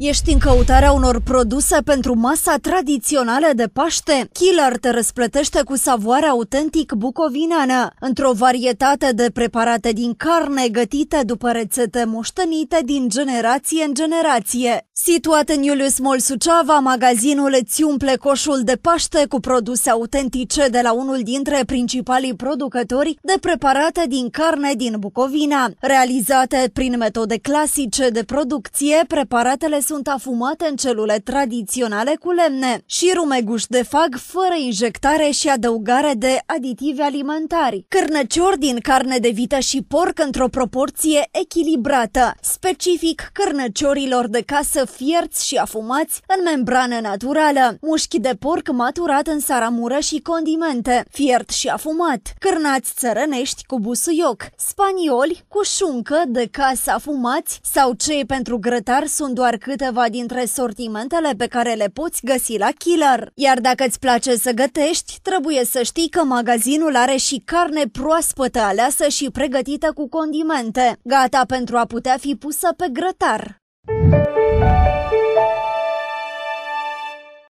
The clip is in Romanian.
Ești în căutarea unor produse pentru masa tradițională de Paște? Killer te răsplătește cu savoare autentic bucovinană, într-o varietate de preparate din carne gătite după rețete moștenite din generație în generație. Situat în Iulius Mol Suceava, magazinul îți umple coșul de Paște cu produse autentice de la unul dintre principalii producători de preparate din carne din Bucovina. Realizate prin metode clasice de producție, preparatele sunt afumate în celule tradiționale cu lemne și rumeguș de fag fără injectare și adăugare de aditivi alimentari. Cârnăciori din carne de vită și porc într-o proporție echilibrată, specific cârnăciorilor de casă fierți și afumați în membrană naturală, mușchi de porc maturat în saramură și condimente, fiert și afumat, cârnați țărănești cu busuioc, spanioli cu șuncă de casă afumați sau cei pentru grătar sunt doar câte câteva dintre sortimentele pe care le poți găsi la Killer. Iar dacă îți place să gătești, trebuie să știi că magazinul are și carne proaspătă aleasă și pregătită cu condimente, gata pentru a putea fi pusă pe grătar.